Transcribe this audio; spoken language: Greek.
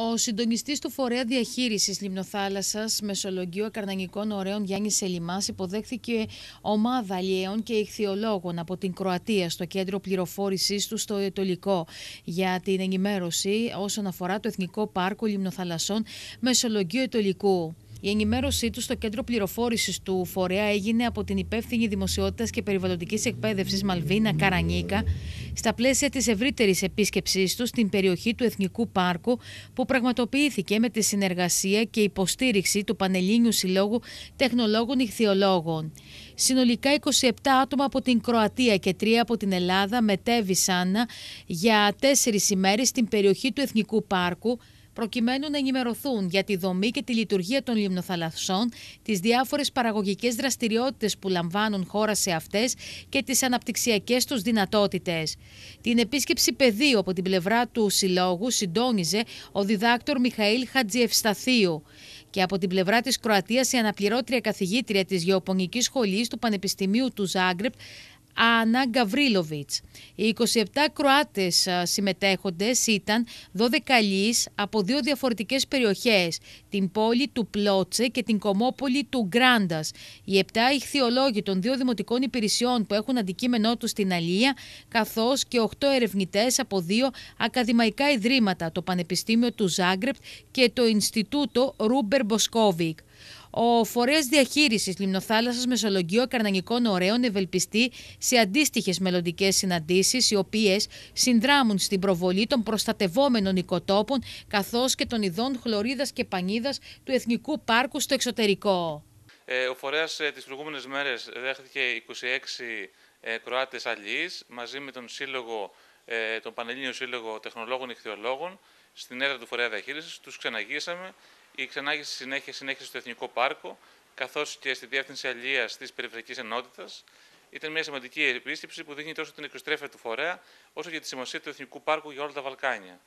Ο συντονιστής του Φορέα Διαχείρισης Λιμνοθάλασσας Μεσολογγίου Ακαρνανικών Ωραίων Γιάννης Σελιμά υποδέχθηκε ομάδα αλλιέων και ηχθειολόγων από την Κροατία στο κέντρο πληροφόρηση του στο Ετολικό για την ενημέρωση όσον αφορά το Εθνικό Πάρκο Λιμνοθαλασσών Μεσολογγίου Ετολικού. Η ενημέρωσή του στο κέντρο πληροφόρησης του φορέα έγινε από την υπεύθυνη δημοσιότητας και περιβαλλοντικής εκπαίδευσης Μαλβίνα Καρανίκα στα πλαίσια της ευρύτερης επίσκεψής τους στην περιοχή του Εθνικού Πάρκου, που πραγματοποιήθηκε με τη συνεργασία και υποστήριξη του Πανελλήνιου Συλλόγου Τεχνολόγων Ιχθυολόγων. Συνολικά 27 άτομα από την Κροατία και 3 από την Ελλάδα μετέβησαν για 4 ημέρες στην περιοχή του Εθνικού Πάρκου προκειμένου να ενημερωθούν για τη δομή και τη λειτουργία των λιμνοθαλασσών, τις διάφορες παραγωγικές δραστηριότητες που λαμβάνουν χώρα σε αυτές και τις αναπτυξιακές τους δυνατότητες. Την επίσκεψη πεδίου από την πλευρά του Συλλόγου συντόνιζε ο διδάκτορ Μιχαήλ Χατζιευσταθίου. Και από την πλευρά της Κροατίας, η αναπληρώτρια καθηγήτρια της Γεωπονικής Σχολής του Πανεπιστημίου του Ζάγκρεπ, Άννα Γκαβρίλοβιτς. Οι 27 Κροάτες συμμετέχοντες ήταν 12 λύς από δύο διαφορετικές περιοχές, την πόλη του Πλότσε και την κομμόπολη του Γκράντας. Οι 7 ηχθειολόγοι των δύο δημοτικών υπηρεσιών που έχουν αντικείμενό τους στην Αλία, καθώς και 8 ερευνητές από δύο ακαδημαϊκά ιδρύματα, το Πανεπιστήμιο του Ζάγκρεπ και το Ινστιτούτο Ρούμπερ Μποσκόβικ. Ο Φορέας Διαχείρισης Λιμνοθάλασσας Μεσολογγείο Καρναγικών Ωραίων ευελπιστεί σε αντίστοιχες μελλοντικές συναντήσεις, οι οποίες συνδράμουν στην προβολή των προστατευόμενων οικοτόπων καθώς και των ειδών χλωρίδας και πανίδας του Εθνικού Πάρκου στο εξωτερικό. Ε, ο φορέας ε, τις προηγούμενες μέρες δέχτηκε 26 ε, Κροάτες αλληλείς μαζί με τον Σύλλογο ε, τον Πανελλήνιο Σύλλογο Τεχνολόγων Ιχθυολόγων στην έδρα του Φορέα Διαχείρισης. Τους ξεναγήσαμε. Η ξενάγηση συνέχεια συνέχισε στο Εθνικό Πάρκο, καθώς και στη Διεύθυνση Αλληλεία της Περιφερειακής Ενότητας. Ήταν μια σημαντική επίσκεψη που δείχνει τόσο την εξωστρέφεια του φορέα, όσο και τη σημασία του Εθνικού Πάρκου για όλα τα Βαλκάνια.